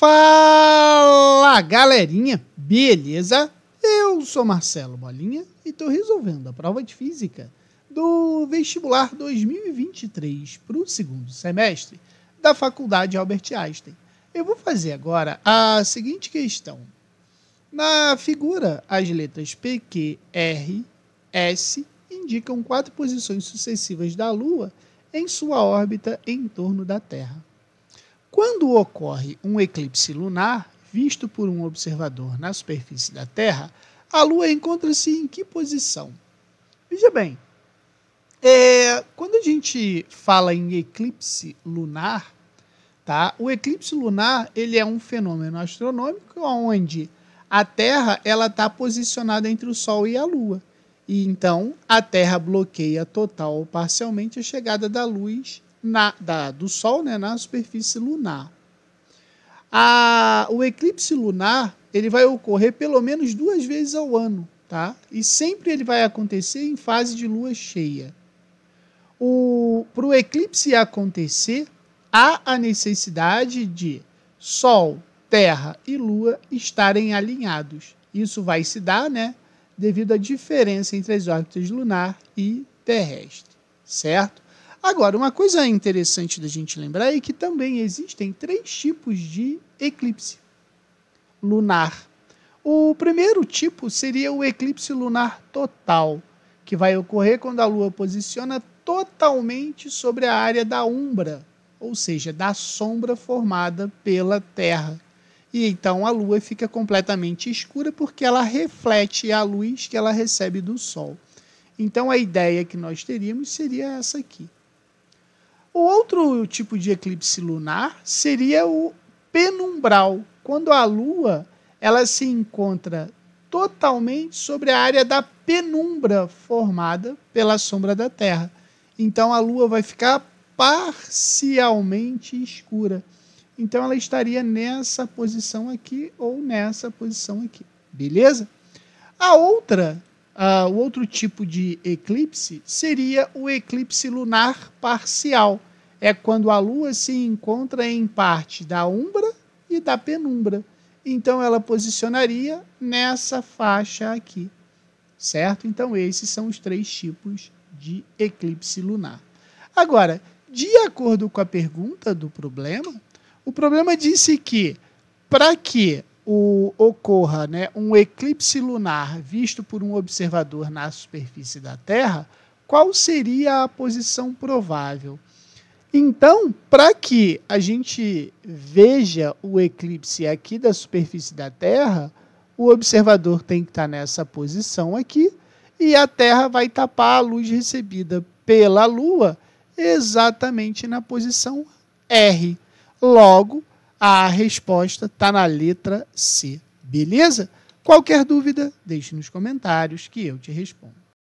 Fala galerinha, beleza? Eu sou Marcelo Bolinha e estou resolvendo a prova de física do vestibular 2023 para o segundo semestre da Faculdade Albert Einstein. Eu vou fazer agora a seguinte questão. Na figura, as letras P, Q, R, S indicam quatro posições sucessivas da Lua em sua órbita em torno da Terra. Quando ocorre um eclipse lunar, visto por um observador na superfície da Terra, a Lua encontra-se em que posição? Veja bem, é, quando a gente fala em eclipse lunar, tá? O eclipse lunar ele é um fenômeno astronômico onde a Terra ela está posicionada entre o Sol e a Lua. E então a Terra bloqueia total ou parcialmente a chegada da luz na, da, do Sol né, na superfície lunar. A, o eclipse lunar ele vai ocorrer pelo menos duas vezes ao ano, tá? E sempre ele vai acontecer em fase de lua cheia. Para o eclipse acontecer, há a necessidade de Sol, Terra e Lua estarem alinhados. Isso vai se dar, né? Devido à diferença entre as órbitas lunar e terrestre, certo? Agora, uma coisa interessante da gente lembrar é que também existem três tipos de eclipse lunar. O primeiro tipo seria o eclipse lunar total, que vai ocorrer quando a Lua posiciona totalmente sobre a área da umbra, ou seja, da sombra formada pela Terra. E então a Lua fica completamente escura porque ela reflete a luz que ela recebe do Sol. Então a ideia que nós teríamos seria essa aqui. O outro tipo de eclipse lunar seria o penumbral, quando a Lua ela se encontra totalmente sobre a área da penumbra formada pela sombra da Terra. Então a Lua vai ficar parcialmente escura. Então ela estaria nessa posição aqui ou nessa posição aqui. Beleza? A outra Uh, o outro tipo de eclipse seria o eclipse lunar parcial. É quando a Lua se encontra em parte da umbra e da penumbra. Então ela posicionaria nessa faixa aqui, certo? Então esses são os três tipos de eclipse lunar. Agora, de acordo com a pergunta do problema, o problema disse que para que o, ocorra né, um eclipse lunar visto por um observador na superfície da Terra, qual seria a posição provável? Então, para que a gente veja o eclipse aqui da superfície da Terra, o observador tem que estar tá nessa posição aqui e a Terra vai tapar a luz recebida pela Lua exatamente na posição R. Logo, a resposta está na letra C. Beleza? Qualquer dúvida, deixe nos comentários que eu te respondo.